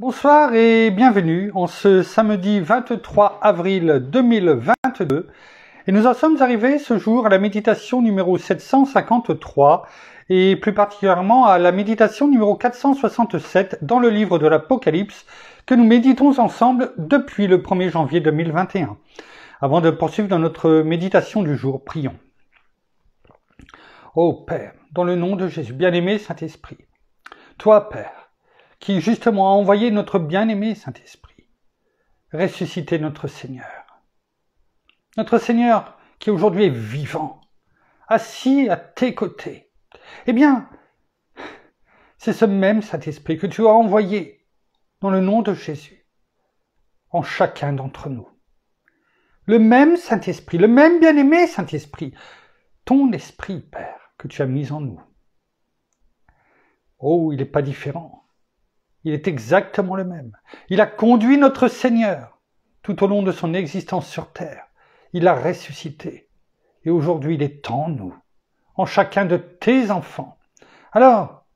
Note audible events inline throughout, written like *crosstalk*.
Bonsoir et bienvenue en ce samedi 23 avril 2022. Et nous en sommes arrivés ce jour à la méditation numéro 753 et plus particulièrement à la méditation numéro 467 dans le livre de l'Apocalypse que nous méditons ensemble depuis le 1er janvier 2021. Avant de poursuivre dans notre méditation du jour, prions. Ô Père, dans le nom de Jésus, bien-aimé Saint-Esprit, toi Père, qui justement a envoyé notre bien-aimé Saint-Esprit, ressusciter notre Seigneur. Notre Seigneur qui aujourd'hui est vivant, assis à tes côtés. Eh bien, c'est ce même Saint-Esprit que tu as envoyé dans le nom de Jésus en chacun d'entre nous. Le même Saint-Esprit, le même bien-aimé Saint-Esprit, ton Esprit, Père, que tu as mis en nous. Oh, il n'est pas différent il est exactement le même. Il a conduit notre Seigneur tout au long de son existence sur terre. Il a ressuscité. Et aujourd'hui, il est en nous, en chacun de tes enfants. Alors,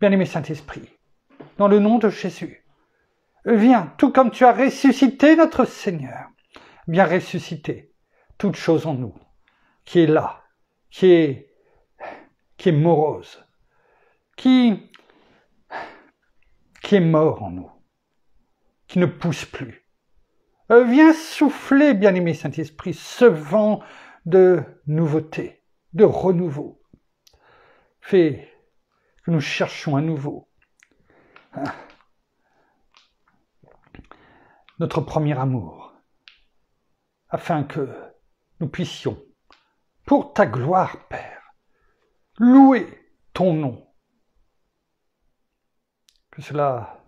bien-aimé Saint-Esprit, dans le nom de Jésus, viens, tout comme tu as ressuscité notre Seigneur, bien ressuscité toute chose en nous, qui est là, qui est, qui est morose, qui qui est mort en nous, qui ne pousse plus. Euh, viens souffler, bien-aimé Saint-Esprit, ce vent de nouveauté, de renouveau. Fais que nous cherchons à nouveau. Hein, notre premier amour, afin que nous puissions, pour ta gloire, Père, louer ton nom que cela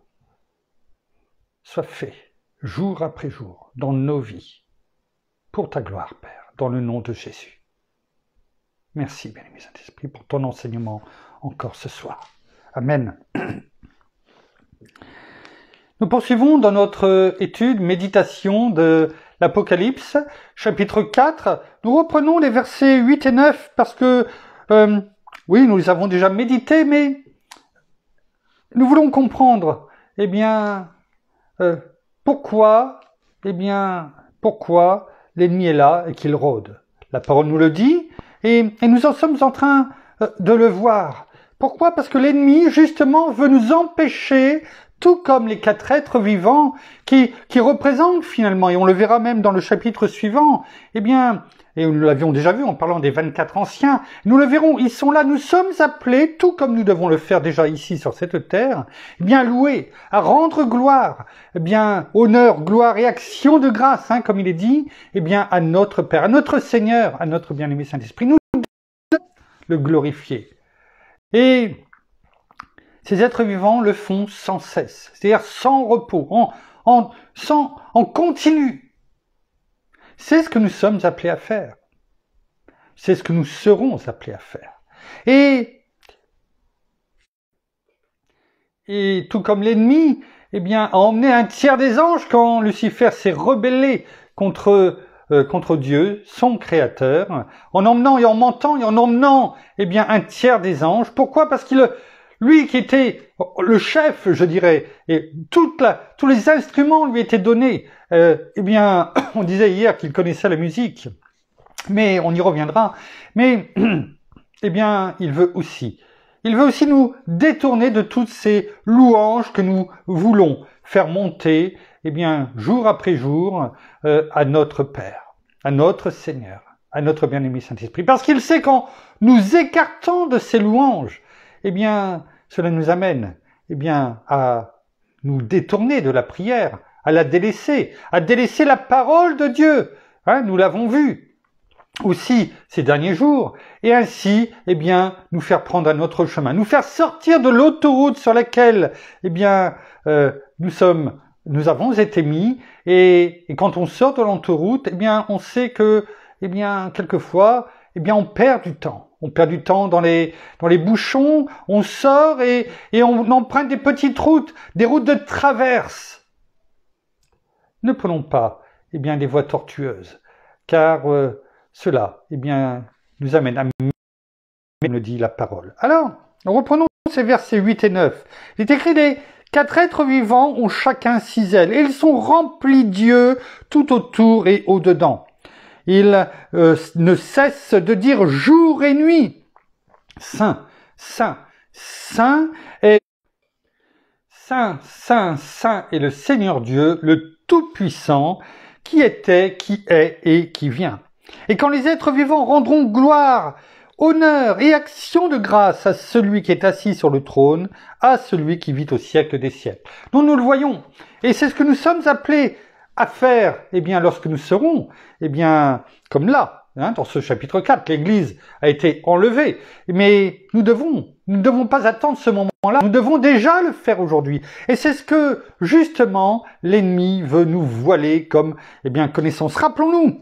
soit fait jour après jour dans nos vies, pour ta gloire, Père, dans le nom de Jésus. Merci, bien-aimé Saint-Esprit, pour ton enseignement encore ce soir. Amen. *clears throat* Nous poursuivons dans notre étude, méditation de l'Apocalypse, chapitre 4. Nous reprenons les versets 8 et 9 parce que, euh, oui, nous les avons déjà médité, mais nous voulons comprendre, eh bien, euh, pourquoi, eh bien, pourquoi l'ennemi est là et qu'il rôde. La parole nous le dit et, nous en sommes en train euh, de le voir. Pourquoi Parce que l'ennemi, justement, veut nous empêcher, tout comme les quatre êtres vivants qui, qui représentent finalement, et on le verra même dans le chapitre suivant, eh bien, et nous l'avions déjà vu en parlant des 24 anciens. Nous le verrons, ils sont là, nous sommes appelés, tout comme nous devons le faire déjà ici sur cette terre, eh bien louer, à rendre gloire, eh bien honneur, gloire et action de grâce, hein, comme il est dit, eh bien à notre Père, à notre Seigneur, à notre bien-aimé Saint-Esprit. Nous devons le glorifier. Et ces êtres vivants le font sans cesse, c'est-à-dire sans repos, en, en, en continu, c'est ce que nous sommes appelés à faire. C'est ce que nous serons appelés à faire. Et, et tout comme l'ennemi, eh bien, a emmené un tiers des anges quand Lucifer s'est rebellé contre euh, contre Dieu, son Créateur, en emmenant et en mentant et en emmenant, eh bien, un tiers des anges. Pourquoi Parce qu'il, lui qui était le chef, je dirais, et toute tous les instruments lui étaient donnés. Euh, eh bien, *coughs* on disait hier qu'il connaissait la musique, mais on y reviendra. Mais, *coughs* eh bien, il veut aussi. Il veut aussi nous détourner de toutes ces louanges que nous voulons faire monter, eh bien, jour après jour, euh, à notre Père, à notre Seigneur, à notre bien-aimé Saint-Esprit. Parce qu'il sait qu'en nous écartant de ces louanges, eh bien, cela nous amène eh bien, à nous détourner de la prière, à la délaisser, à délaisser la parole de Dieu. Hein, nous l'avons vu aussi ces derniers jours, et ainsi, eh bien, nous faire prendre un autre chemin, nous faire sortir de l'autoroute sur laquelle, eh bien, euh, nous sommes, nous avons été mis, et, quand on sort de l'autoroute, eh bien, on sait que, eh bien, quelquefois, eh bien, on perd du temps on perd du temps dans les, dans les bouchons, on sort et, on emprunte des petites routes, des routes de traverse. Ne prenons pas eh bien, des voies tortueuses, car euh, cela eh bien, nous amène à nous la parole. Alors, reprenons ces versets 8 et 9. Il est écrit des quatre êtres vivants ont chacun six ailes et ils sont remplis Dieu tout autour et au-dedans. Il euh, ne cesse de dire jour et nuit. Saint, saint, saint et saint, saint, saint est le Seigneur Dieu, le Tout-Puissant, qui était, qui est et qui vient. Et quand les êtres vivants rendront gloire, honneur et action de grâce à celui qui est assis sur le trône, à celui qui vit au siècle des siècles. Nous, nous le voyons. Et c'est ce que nous sommes appelés à faire, eh bien, lorsque nous serons, eh bien, comme là, hein, dans ce chapitre 4, l'Église a été enlevée. Mais nous devons, nous ne devons pas attendre ce moment-là. Nous devons déjà le faire aujourd'hui. Et c'est ce que, justement, l'ennemi veut nous voiler comme, eh bien, connaissance. Rappelons-nous.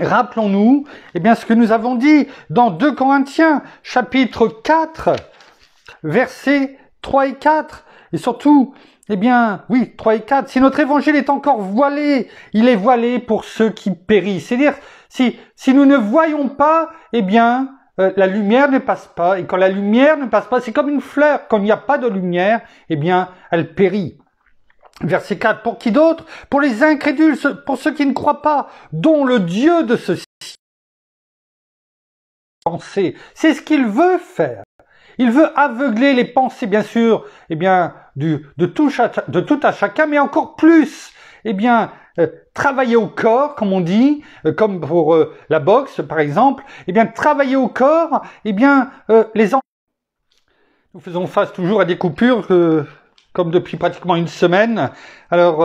Rappelons-nous, eh bien, ce que nous avons dit dans 2 Corinthiens, chapitre 4, versets 3 et 4. Et surtout, eh bien, oui, 3 et 4, si notre évangile est encore voilé, il est voilé pour ceux qui périssent. C'est-à-dire, si, si nous ne voyons pas, eh bien, euh, la lumière ne passe pas. Et quand la lumière ne passe pas, c'est comme une fleur. Quand il n'y a pas de lumière, eh bien, elle périt. Verset 4, pour qui d'autre Pour les incrédules, pour ceux qui ne croient pas, dont le Dieu de ce C'est ce qu'il veut faire. Il veut aveugler les pensées, bien sûr, eh bien, du, de, tout, de tout à chacun, mais encore plus, eh bien, euh, travailler au corps, comme on dit, euh, comme pour euh, la boxe, par exemple, eh bien, travailler au corps, eh bien, les enfants... Nous faisons face toujours à des coupures, comme depuis pratiquement une semaine. Alors,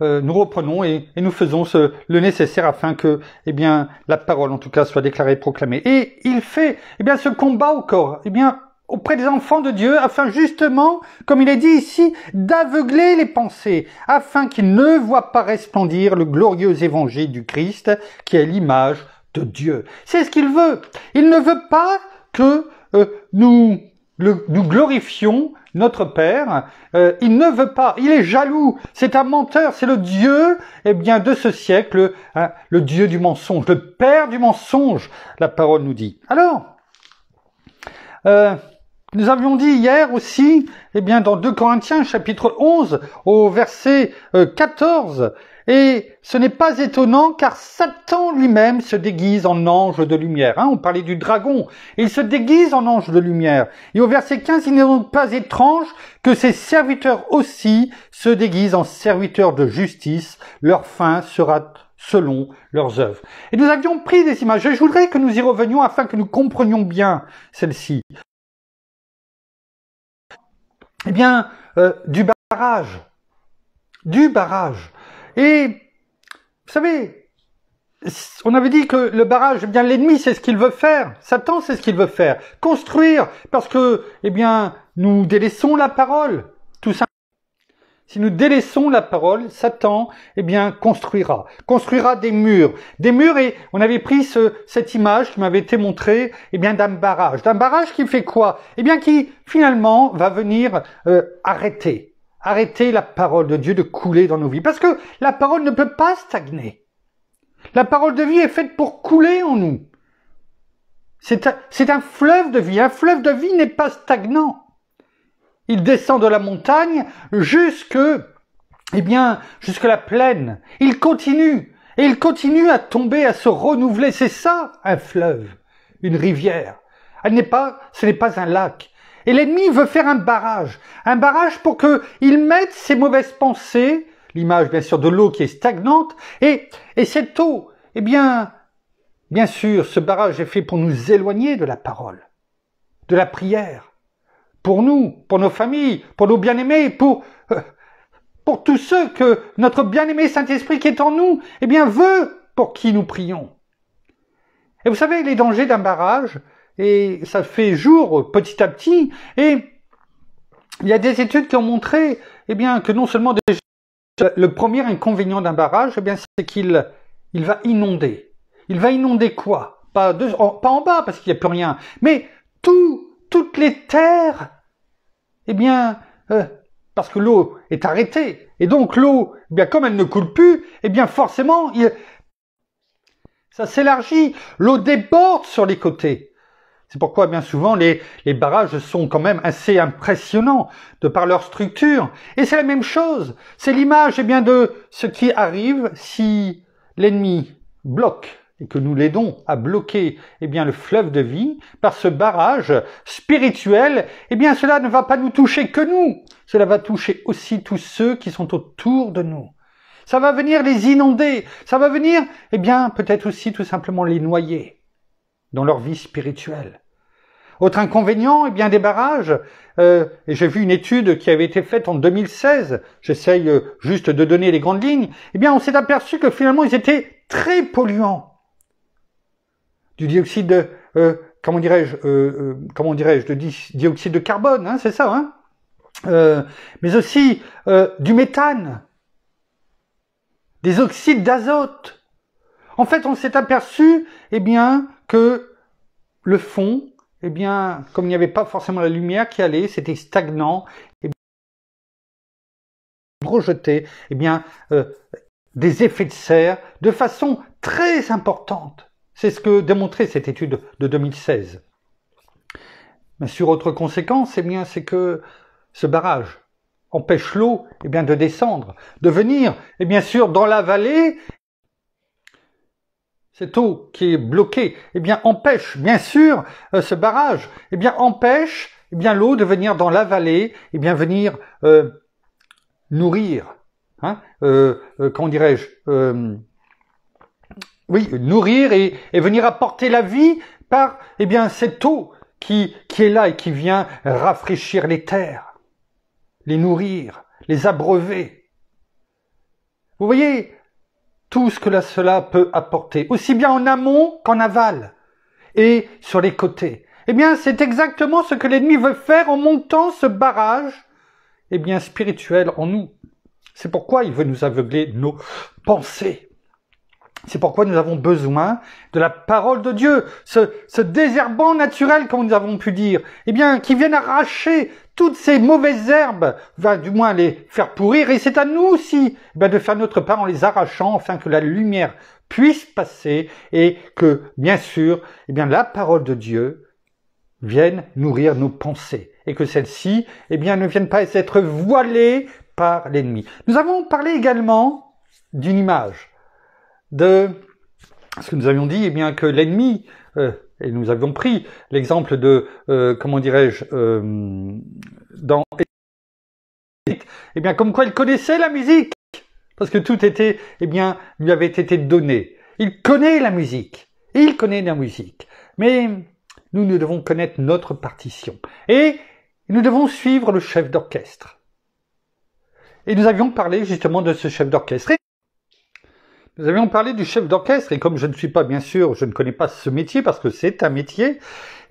nous reprenons et, nous faisons ce, le nécessaire afin que, eh bien, la parole en tout cas soit déclarée, proclamée. Et il fait, eh bien, ce combat au corps. Eh bien, auprès des enfants de Dieu afin justement, comme il est dit ici, d'aveugler les pensées, afin qu'ils ne voient pas resplendir le glorieux évangile du Christ qui est l'image de Dieu. C'est ce qu'il veut. Il ne veut pas que euh, nous, nous glorifions notre Père. Euh, il ne veut pas. Il est jaloux. C'est un menteur. C'est le Dieu, eh bien, de ce siècle, hein, le Dieu du mensonge, le Père du mensonge. La parole nous dit. Alors, euh, nous avions dit hier aussi, eh bien, dans 2 Corinthiens chapitre 11 au verset 14, euh, et ce n'est pas étonnant car Satan lui-même se déguise en ange de lumière. Hein. on parlait du dragon. Il se déguise en ange de lumière. Et au verset 15, il n'est donc pas étrange que ses serviteurs aussi se déguisent en serviteurs de justice. Leur fin sera selon leurs œuvres. Et nous avions pris des images. Je voudrais que nous y revenions afin que nous comprenions bien celle ci eh bien, euh, du barrage. Du barrage. Et, vous savez, on avait dit que le barrage, eh bien, l'ennemi, c'est ce qu'il veut faire. Satan, c'est ce qu'il veut faire. Construire, parce que, eh bien, nous délaissons la parole. Si nous délaissons la parole, Satan, eh bien, construira, construira des murs, des murs. Et on avait pris cette image qui m'avait été montrée, eh bien, d'un barrage, d'un barrage qui fait quoi Eh bien, qui finalement va venir euh, arrêter, arrêter la parole de Dieu de couler dans nos vies, parce que la parole ne peut pas stagner. La parole de vie est faite pour couler en nous. C'est un fleuve de vie. Un fleuve de vie n'est pas stagnant. Il descend de la montagne jusque, eh bien, jusque la plaine. Il continue. Et il continue à tomber, à se renouveler. C'est ça, un fleuve, une rivière. Elle n'est pas, ce n'est pas un lac. Et l'ennemi veut faire un barrage. Un barrage pour que mette ses mauvaises pensées, l'image bien sûr de l'eau qui est stagnante, et, et cette eau, eh bien, bien sûr, ce barrage est fait pour nous éloigner de la parole, de la prière, pour nous, pour nos familles, pour nos bien-aimés, pour, euh, pour tous ceux que notre bien-aimé Saint-Esprit qui est en nous, et eh bien, veut pour qui nous prions. Et vous savez, les dangers d'un barrage, et ça fait jour petit à petit, et il y a des études qui ont montré, et eh bien, que non seulement le premier inconvénient d'un barrage, et eh bien, c'est qu'il il va inonder. Il va inonder quoi pas, en, pas en bas, parce qu'il n'y a plus rien, mais tout, toutes les terres eh bien, euh, parce que l'eau est arrêtée. Et donc l'eau, eh bien comme elle ne coule plus, eh bien forcément, ça s'élargit. L'eau déborde sur les côtés. C'est pourquoi bien souvent les, les, barrages sont quand même assez impressionnants de par leur structure. Et c'est la même chose. C'est l'image eh bien de ce qui arrive si l'ennemi bloque et que nous l'aidons à bloquer eh bien le fleuve de vie par ce barrage spirituel, eh bien cela ne va pas nous toucher que nous, cela va toucher aussi tous ceux qui sont autour de nous. Ça va venir les inonder, ça va venir eh bien peut-être aussi tout simplement les noyer dans leur vie spirituelle. Autre inconvénient, eh bien des barrages. Euh, j'ai vu une étude qui avait été faite en 2016. J'essaye euh, juste de donner les grandes lignes. Eh bien, on s'est aperçu que finalement ils étaient très polluants du dioxyde, de, euh, comment dirais-je, euh, euh, comment dirais-je, de dioxyde de carbone, hein, c'est ça, hein mais aussi du méthane, des oxydes d'azote. En fait, on s'est aperçu, eh bien, que le fond, eh bien, comme il n'y avait pas forcément la lumière qui allait, c'était stagnant, et bien, eh bien, eh des effets de serre de façon très importante. C'est ce que démontrait cette étude de 2016. Mais sur autre conséquence, eh bien, c'est que ce barrage empêche l'eau eh bien, de descendre, de venir, et eh bien sûr, dans la vallée. Cette eau qui est bloquée, eh bien, empêche, bien sûr, euh, ce barrage, eh bien, empêche, eh bien, l'eau de venir dans la vallée, et eh bien, venir euh, nourrir, hein, euh, euh dirais-je, oui, nourrir et, venir apporter la vie par eh bien cette eau qui, qui est là et qui vient rafraîchir les terres, les nourrir, les abreuver. Vous voyez tout ce que la cela peut apporter, aussi bien en amont qu'en aval et sur les côtés. Eh bien, c'est exactement ce que l'ennemi veut faire en montant ce barrage, eh bien, spirituel en nous. C'est pourquoi il veut nous aveugler nos pensées. C'est pourquoi nous avons besoin de la parole de Dieu, ce, désherbant naturel, comme nous avons pu dire, eh bien, qui viennent arracher toutes ces mauvaises herbes, va du moins les faire pourrir, et c'est à nous aussi eh de faire notre part en les arrachant, afin que la lumière puisse passer, et que, bien sûr, eh bien, la parole de Dieu vienne nourrir nos pensées, et que celles-ci, eh bien, ne viennent pas être voilées par l'ennemi. Nous avons parlé également d'une image de ce que nous avions dit, et eh bien que l'ennemi, euh, et nous avions pris l'exemple de, euh, comment dirais-je, euh, dans... et eh bien, comme quoi il connaissait la musique, parce que tout était, et eh bien, lui avait été donné. Il connaît la musique, il connaît la musique, mais nous, nous devons connaître notre partition. Et nous devons suivre le chef d'orchestre. Et nous avions parlé justement de ce chef d'orchestre. Nous avions parlé du chef d'orchestre et comme je ne suis pas bien sûr, je ne connais pas ce métier parce que c'est un métier,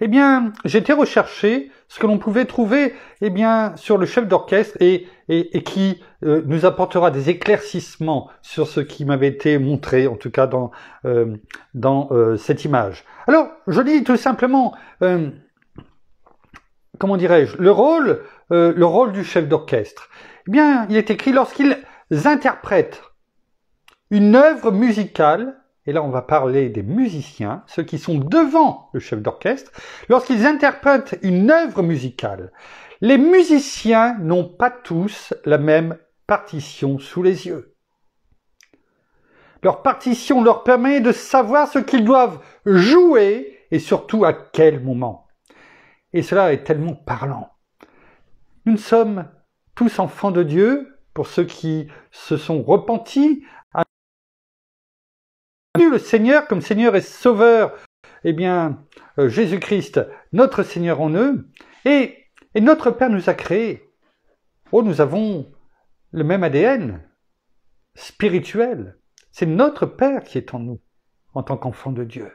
eh bien, j'étais recherché ce que l'on pouvait trouver eh bien sur le chef d'orchestre et, qui euh, nous apportera des éclaircissements sur ce qui m'avait été montré en tout cas dans euh, dans euh, cette image. Alors, je dis tout simplement comment dirais-je, le rôle le rôle du chef d'orchestre. Eh bien, il est écrit lorsqu'ils interprètent une œuvre musicale, et là on va parler des musiciens, ceux qui sont devant le chef d'orchestre, lorsqu'ils interprètent une œuvre musicale. Les musiciens n'ont pas tous la même partition sous les yeux. Leur partition leur permet de savoir ce qu'ils doivent jouer et surtout à quel moment. Et cela est tellement parlant. Nous sommes tous enfants de Dieu, pour ceux qui se sont repentis, le Seigneur comme Seigneur et Sauveur, et eh bien, euh, Jésus-Christ, notre Seigneur en eux, et, et notre Père nous a créés. Oh, nous avons le même ADN spirituel. C'est notre Père qui est en nous, en tant qu'enfant de Dieu.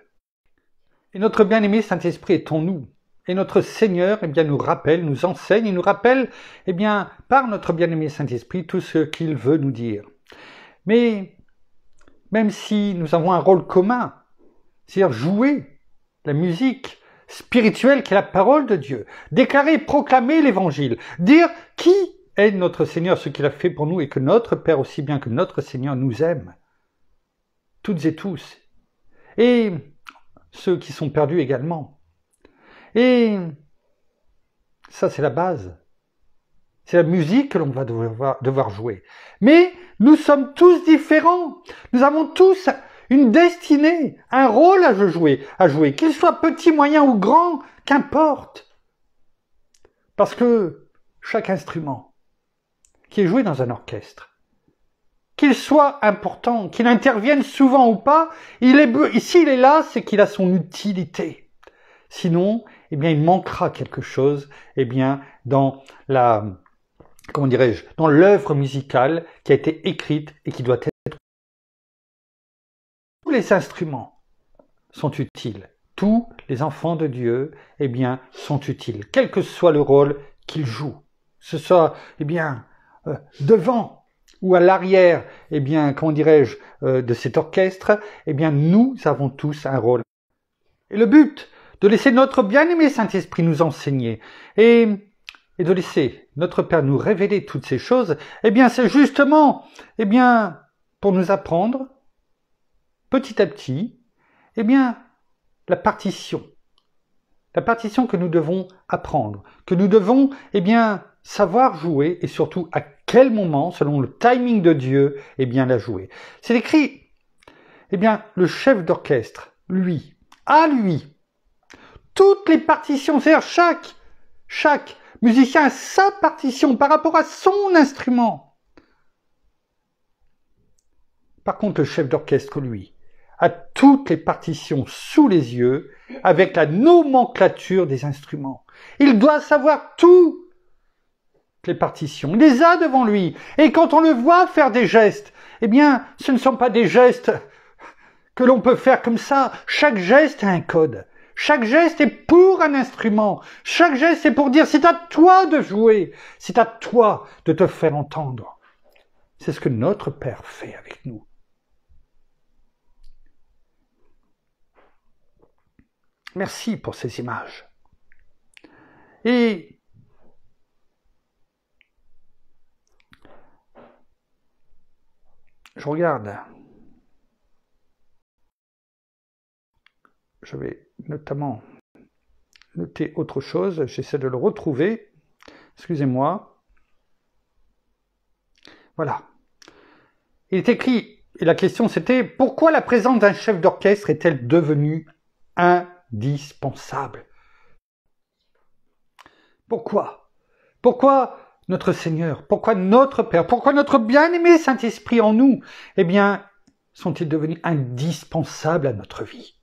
Et notre bien-aimé Saint-Esprit est en nous. Et notre Seigneur, eh bien, nous rappelle, nous enseigne, et nous rappelle, et eh bien, par notre bien-aimé Saint-Esprit, tout ce qu'il veut nous dire. Mais même si nous avons un rôle commun, c'est-à-dire jouer la musique spirituelle qui est la parole de Dieu, déclarer, proclamer l'évangile, dire qui est notre Seigneur, ce qu'il a fait pour nous et que notre Père aussi bien que notre Seigneur nous aime, toutes et tous, et ceux qui sont perdus également. Et ça, c'est la base. C'est la musique que l'on va devoir, devoir jouer. Mais nous sommes tous différents. Nous avons tous une destinée, un rôle à jouer, à jouer, qu'il soit petit, moyen ou grand, qu'importe. Parce que chaque instrument qui est joué dans un orchestre, qu'il soit important, qu'il intervienne souvent ou pas, il est, s'il est là, c'est qu'il a son utilité. Sinon, eh bien, il manquera quelque chose, eh bien, dans la, comment dirais-je, dans l'œuvre musicale qui a été écrite et qui doit être. Tous les instruments sont utiles. Tous les enfants de Dieu, eh bien, sont utiles, quel que soit le rôle qu'ils jouent. Ce soit, eh bien, euh, devant ou à l'arrière, eh bien, comment dirais-je, euh, de cet orchestre, eh bien, nous avons tous un rôle. Et le but, de laisser notre bien-aimé Saint-Esprit nous enseigner. Et et de laisser notre Père nous révéler toutes ces choses, eh bien c'est justement, eh bien, pour nous apprendre, petit à petit, eh bien, la partition. La partition que nous devons apprendre, que nous devons, eh bien, savoir jouer et surtout à quel moment, selon le timing de Dieu, eh bien, la jouer. C'est écrit, eh bien, le chef d'orchestre, lui, à lui, toutes les partitions, c'est-à-dire chaque, chaque musicien à sa partition, par rapport à son instrument. Par contre, le chef d'orchestre, lui, a toutes les partitions sous les yeux, avec la nomenclature des instruments. Il doit savoir toutes les partitions. Il les a devant lui. Et quand on le voit faire des gestes, eh bien, ce ne sont pas des gestes que l'on peut faire comme ça. Chaque geste a un code. Chaque geste est pour un instrument. Chaque geste est pour dire c'est à toi de jouer. C'est à toi de te faire entendre. C'est ce que notre Père fait avec nous. Merci pour ces images. Et je regarde je vais notamment noter autre chose, j'essaie de le retrouver. Excusez-moi. Voilà. Il est écrit, et la question c'était, pourquoi la présence d'un chef d'orchestre est-elle devenue indispensable Pourquoi Pourquoi notre Seigneur Pourquoi notre Père Pourquoi notre bien-aimé Saint-Esprit en nous Eh bien, sont-ils devenus indispensables à notre vie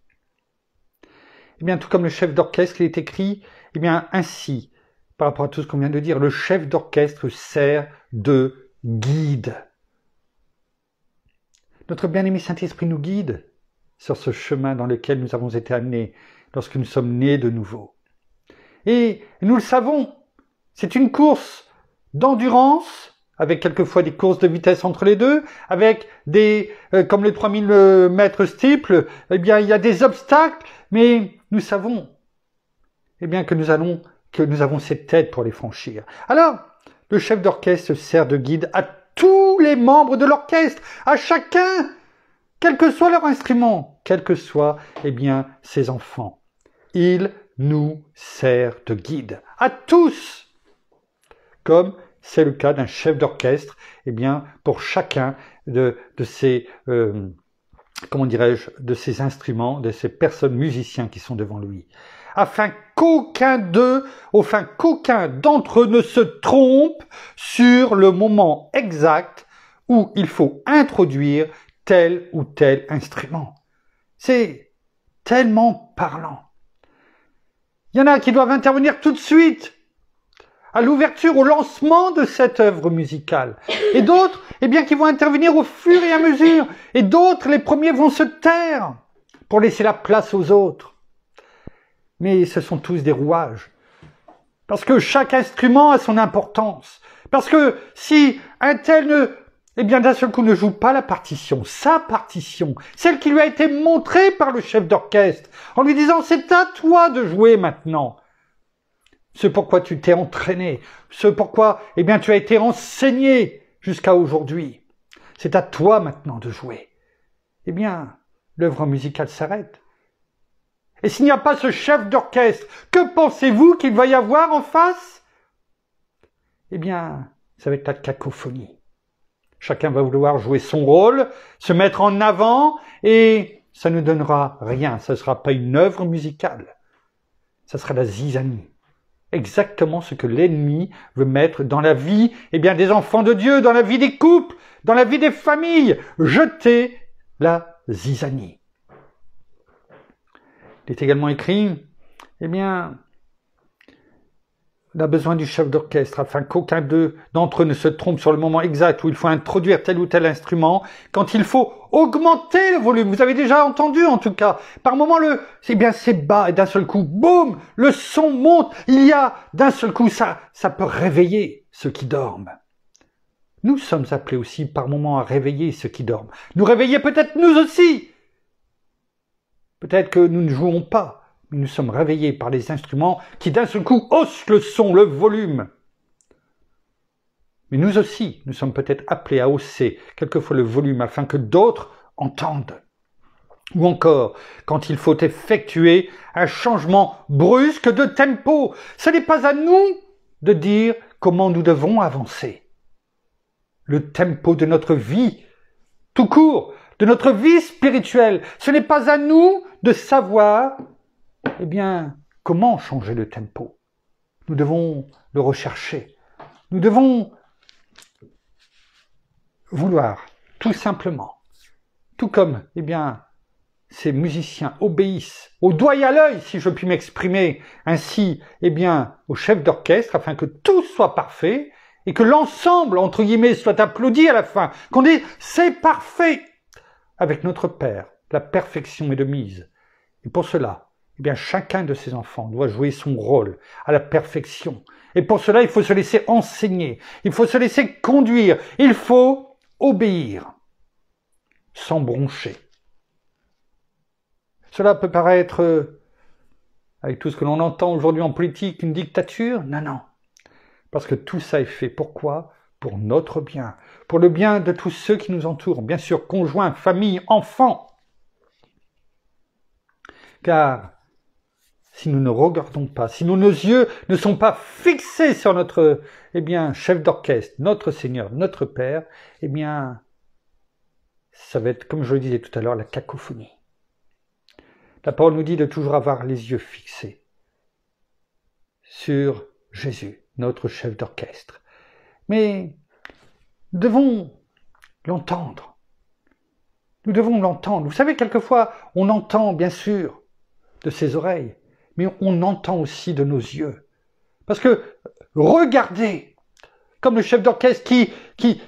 eh bien, tout comme le chef d'orchestre, il est écrit, eh bien, ainsi, par rapport à tout ce qu'on vient de dire, le chef d'orchestre sert de guide. Notre bien-aimé Saint-Esprit nous guide sur ce chemin dans lequel nous avons été amenés lorsque nous sommes nés de nouveau. Et nous le savons, c'est une course d'endurance, avec quelquefois des courses de vitesse entre les deux, avec des, euh, comme les 3000 euh, mètres stiples, eh bien, il y a des obstacles, mais nous savons eh bien, que, nous allons, que nous avons cette tête pour les franchir. Alors, le chef d'orchestre sert de guide à tous les membres de l'orchestre, à chacun, quel que soit leur instrument, quel que soit, eh bien, ses enfants. Il nous sert de guide à tous, comme c'est le cas d'un chef d'orchestre, eh bien, pour chacun de, ces euh, comment dirais-je, de ces instruments, de ces personnes musiciens qui sont devant lui, afin qu'aucun d'eux, afin qu'aucun d'entre eux ne se trompe sur le moment exact où il faut introduire tel ou tel instrument. C'est tellement parlant. Il y en a qui doivent intervenir tout de suite à l'ouverture, au lancement de cette œuvre musicale. Et d'autres, eh bien, qui vont intervenir au fur et à mesure. Et d'autres, les premiers, vont se taire pour laisser la place aux autres. Mais ce sont tous des rouages. Parce que chaque instrument a son importance. Parce que si un tel ne, eh bien, d'un seul coup ne joue pas la partition, sa partition, celle qui lui a été montrée par le chef d'orchestre, en lui disant c'est à toi de jouer maintenant ce pourquoi tu t'es entraîné, ce pourquoi, eh bien, tu as été enseigné jusqu'à aujourd'hui. C'est à toi maintenant de jouer. Eh bien, l'œuvre musicale s'arrête. Et s'il n'y a pas ce chef d'orchestre, que pensez-vous qu'il va y avoir en face Eh bien, ça va être la cacophonie. Chacun va vouloir jouer son rôle, se mettre en avant, et ça ne donnera rien. Ce ne sera pas une œuvre musicale. Ça sera la zizanie exactement ce que l'ennemi veut mettre dans la vie eh bien, des enfants de Dieu, dans la vie des couples, dans la vie des familles. Jeter la zizanie. Il est également écrit, eh bien, on a besoin du chef d'orchestre afin qu'aucun d'entre eux ne se trompe sur le moment exact où il faut introduire tel ou tel instrument, quand il faut augmenter le volume. Vous avez déjà entendu en tout cas. Par moment le, c'est bien c'est bas et d'un seul coup, boum, le son monte. Il y a d'un seul coup ça, ça peut réveiller ceux qui dorment. Nous sommes appelés aussi par moment à réveiller ceux qui dorment. Nous réveiller peut-être nous aussi. Peut-être que nous ne jouons pas nous sommes réveillés par les instruments qui d'un seul coup haussent le son, le volume. Mais nous aussi, nous sommes peut-être appelés à hausser quelquefois le volume afin que d'autres entendent. Ou encore, quand il faut effectuer un changement brusque de tempo, ce n'est pas à nous de dire comment nous devons avancer. Le tempo de notre vie, tout court, de notre vie spirituelle, ce n'est pas à nous de savoir eh bien, comment changer le tempo Nous devons le rechercher. Nous devons vouloir, tout simplement. Tout comme, eh bien, ces musiciens obéissent au doigt et à l'œil, si je puis m'exprimer ainsi, eh bien, au chef d'orchestre, afin que tout soit parfait et que l'ensemble, entre guillemets, soit applaudi à la fin, qu'on dise c'est parfait. Avec notre Père, la perfection est de mise. Et pour cela, eh bien chacun de ces enfants doit jouer son rôle à la perfection. Et pour cela, il faut se laisser enseigner, il faut se laisser conduire, il faut obéir, sans broncher. Cela peut paraître, euh, avec tout ce que l'on entend aujourd'hui en politique, une dictature. Non, non. Parce que tout ça est fait. Pourquoi Pour notre bien, pour le bien de tous ceux qui nous entourent, bien sûr, conjoints, famille, enfants. Car si nous ne regardons pas, si nos yeux ne sont pas fixés sur notre, eh bien, chef d'orchestre, notre Seigneur, notre Père, eh bien, ça va être, comme je le disais tout à l'heure, la cacophonie. La parole nous dit de toujours avoir les yeux fixés sur Jésus, notre chef d'orchestre. Mais devons l'entendre. Nous devons l'entendre. Vous savez, quelquefois, on entend, bien sûr, de ses oreilles, mais on entend aussi de nos yeux. Parce que regardez, comme le chef d'orchestre qui, qui,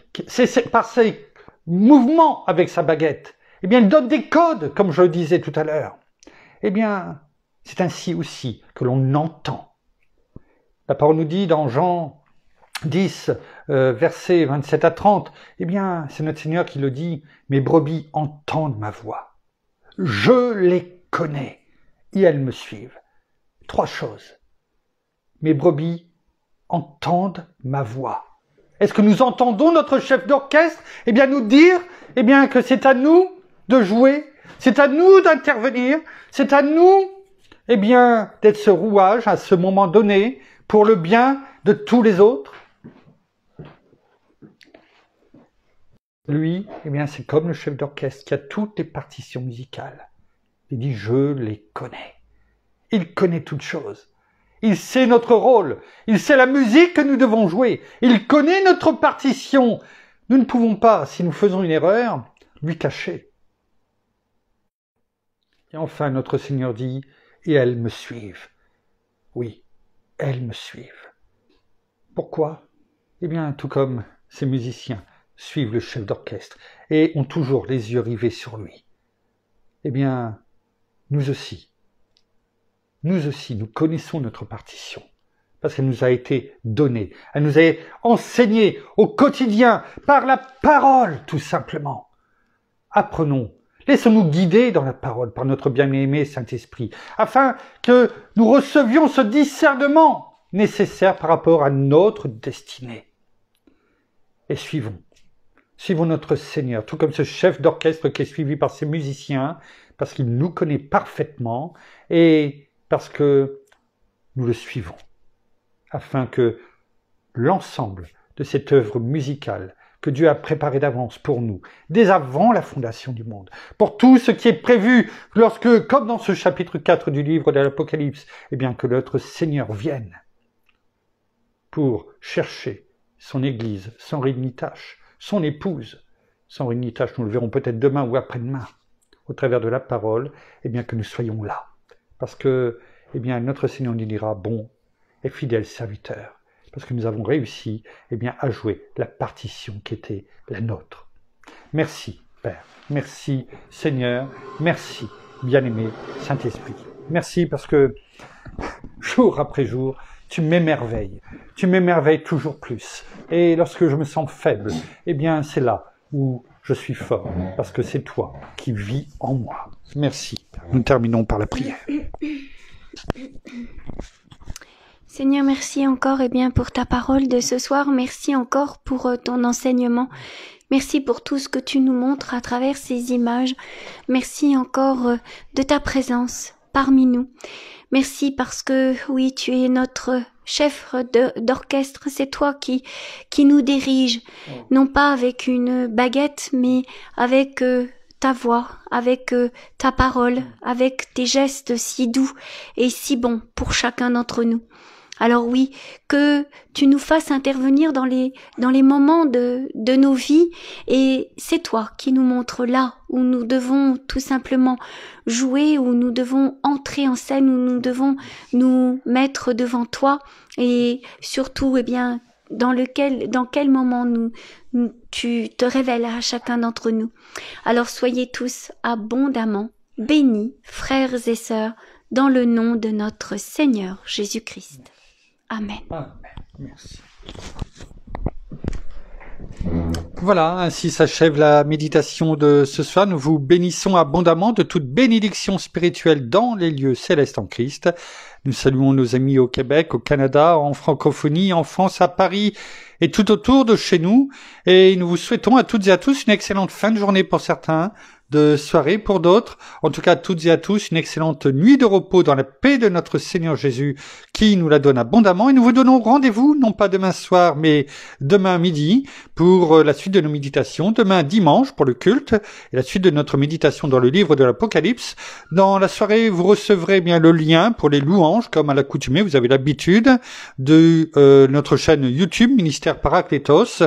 par ses mouvements avec sa baguette, eh bien, il donne des codes, comme je le disais tout à l'heure. Eh bien, c'est ainsi aussi que l'on entend. La parole nous dit dans Jean 10, verset euh, versets 27 à 30, eh bien, c'est notre Seigneur qui le dit, mes brebis entendent ma voix. Je les connais et elles me suivent trois choses. Mes brebis entendent ma voix. Est-ce que nous entendons notre chef d'orchestre eh bien nous dire eh bien que c'est à nous de jouer, c'est à nous d'intervenir, c'est à nous eh bien d'être ce rouage à ce moment donné pour le bien de tous les autres Lui, eh bien c'est comme le chef d'orchestre qui a toutes les partitions musicales. Il dit je les connais. Il connaît toutes choses. Il sait notre rôle. Il sait la musique que nous devons jouer. Il connaît notre partition. Nous ne pouvons pas, si nous faisons une erreur, lui cacher. Et enfin, notre Seigneur dit, et elles me suivent. Oui, elles me suivent. Pourquoi Eh bien, tout comme ces musiciens suivent le chef d'orchestre et ont toujours les yeux rivés sur lui. Eh bien, nous aussi, nous aussi, nous connaissons notre partition, parce qu'elle nous a été donnée, elle nous a enseignée au quotidien, par la parole, tout simplement. Apprenons, laissons-nous guider dans la parole par notre bien-aimé Saint-Esprit, afin que nous recevions ce discernement nécessaire par rapport à notre destinée. Et suivons. Suivons notre Seigneur, tout comme ce chef d'orchestre qui est suivi par ses musiciens, parce qu'il nous connaît parfaitement et parce que nous le suivons, afin que l'ensemble de cette œuvre musicale que Dieu a préparée d'avance pour nous, dès avant la fondation du monde, pour tout ce qui est prévu, lorsque, comme dans ce chapitre 4 du livre de l'Apocalypse, eh bien que notre Seigneur vienne pour chercher son Église, son tache son épouse, son tache nous le verrons peut-être demain ou après-demain, au travers de la parole, eh bien que nous soyons là parce que, eh bien, notre Seigneur nous dira bon et fidèle serviteur. Parce que nous avons réussi, eh bien, à jouer la partition qui était la nôtre. Merci, Père. Merci, Seigneur. Merci, bien-aimé Saint-Esprit. Merci parce que jour après jour, tu m'émerveilles. Tu m'émerveilles toujours plus. Et lorsque je me sens faible, eh bien, c'est là où je suis fort, parce que c'est toi qui vis en moi. Merci. Nous terminons par la prière. Seigneur, merci encore et eh bien pour ta parole de ce soir. Merci encore pour euh, ton enseignement. Merci pour tout ce que tu nous montres à travers ces images. Merci encore euh, de ta présence parmi nous. Merci parce que oui, tu es notre chef d'orchestre, c'est toi qui qui nous dirige, oh. non pas avec une baguette, mais avec euh, ta voix, avec euh, ta parole, avec tes gestes si doux et si bons pour chacun d'entre nous. Alors oui, que tu nous fasses intervenir dans les, dans les moments de, de nos vies et c'est toi qui nous montre là où nous devons tout simplement jouer, où nous devons entrer en scène, où nous devons nous mettre devant toi et surtout, eh bien, dans lequel, dans quel moment nous, tu te révèles à chacun d'entre nous. Alors soyez tous abondamment bénis, frères et sœurs, dans le nom de notre Seigneur Jésus-Christ. Amen. Voilà, ainsi s'achève la méditation de ce soir. Nous vous bénissons abondamment de toute bénédiction spirituelle dans les lieux célestes en Christ. Nous saluons nos amis au Québec, au Canada, en francophonie, en France, à Paris et tout autour de chez nous. Et nous vous souhaitons à toutes et à tous une excellente fin de journée pour certains, de soirée pour d'autres. En tout cas, toutes et à tous, une excellente nuit de repos dans la paix de notre Seigneur Jésus qui nous la donne abondamment. Et nous vous donnons rendez-vous, non pas demain soir, mais demain midi pour euh, la suite de nos méditations, demain dimanche pour le culte et la suite de notre méditation dans le livre de l'Apocalypse. Dans la soirée, vous recevrez bien le lien pour les louanges, comme à l'accoutumée, vous avez l'habitude de euh, notre chaîne YouTube Ministère Paracletos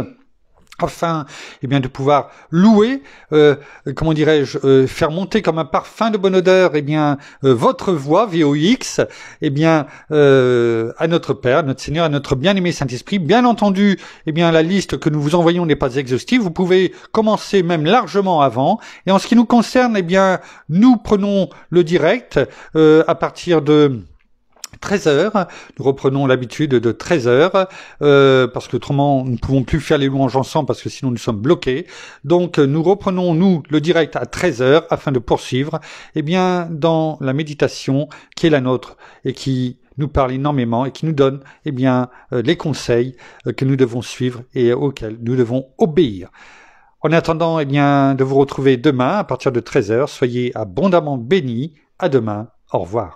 afin eh bien de pouvoir louer euh, comment dirais-je euh, faire monter comme un parfum de bonne odeur eh bien euh, votre voix VOX eh bien à notre Père, notre Seigneur, à notre bien-aimé Saint-Esprit. Bien entendu, eh bien la liste que nous vous envoyons n'est pas exhaustive, vous pouvez commencer même largement avant et en ce qui nous concerne, eh bien nous prenons le direct à partir de 13h, nous reprenons l'habitude de 13h, euh, parce que autrement nous ne pouvons plus faire les louanges ensemble parce que sinon nous sommes bloqués. Donc nous reprenons nous le direct à 13h afin de poursuivre eh bien dans la méditation qui est la nôtre et qui nous parle énormément et qui nous donne eh bien euh, les conseils euh, que nous devons suivre et auxquels nous devons obéir. En attendant eh bien de vous retrouver demain à partir de 13h, soyez abondamment bénis. À demain. Au revoir.